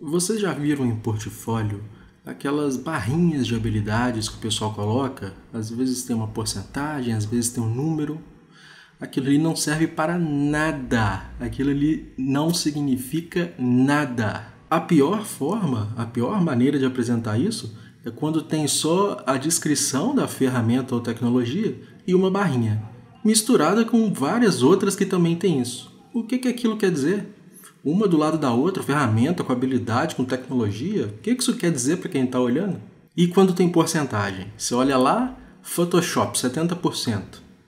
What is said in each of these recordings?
Vocês já viram em portfólio aquelas barrinhas de habilidades que o pessoal coloca? Às vezes tem uma porcentagem, às vezes tem um número. Aquilo ali não serve para nada. Aquilo ali não significa nada. A pior forma, a pior maneira de apresentar isso é quando tem só a descrição da ferramenta ou tecnologia e uma barrinha, misturada com várias outras que também tem isso. O que, que aquilo quer dizer? uma do lado da outra, ferramenta com habilidade, com tecnologia. O que isso quer dizer para quem está olhando? E quando tem porcentagem? Você olha lá, Photoshop, 70%.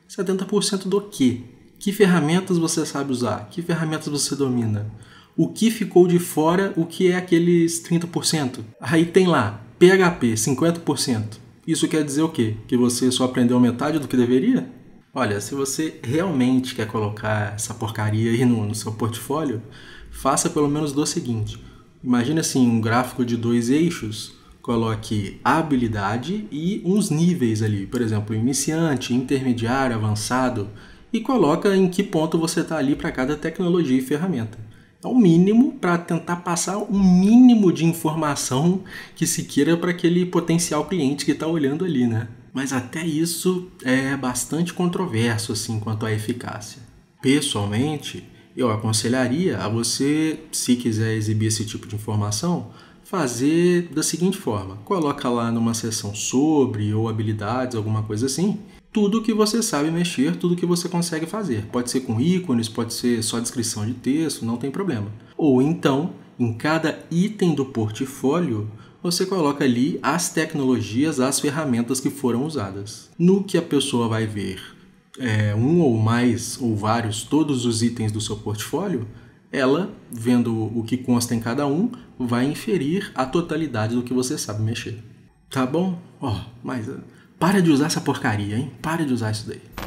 70% do quê? Que ferramentas você sabe usar? Que ferramentas você domina? O que ficou de fora? O que é aqueles 30%? Aí tem lá, PHP, 50%. Isso quer dizer o quê? Que você só aprendeu metade do que deveria? Olha, se você realmente quer colocar essa porcaria aí no, no seu portfólio, faça pelo menos do seguinte. Imagine assim, um gráfico de dois eixos, coloque a habilidade e uns níveis ali, por exemplo, iniciante, intermediário, avançado, e coloca em que ponto você está ali para cada tecnologia e ferramenta. É o mínimo para tentar passar um mínimo de informação que se queira para aquele potencial cliente que está olhando ali, né? mas até isso é bastante controverso assim quanto à eficácia. Pessoalmente, eu aconselharia a você, se quiser exibir esse tipo de informação, fazer da seguinte forma: coloca lá numa seção sobre ou habilidades, alguma coisa assim, tudo que você sabe mexer, tudo que você consegue fazer. Pode ser com ícones, pode ser só descrição de texto, não tem problema. Ou então, em cada item do portfólio, você coloca ali as tecnologias, as ferramentas que foram usadas. No que a pessoa vai ver é, um ou mais ou vários, todos os itens do seu portfólio, ela, vendo o que consta em cada um, vai inferir a totalidade do que você sabe mexer. Tá bom? Ó, oh, mas eh, para de usar essa porcaria, hein? Para de usar isso daí.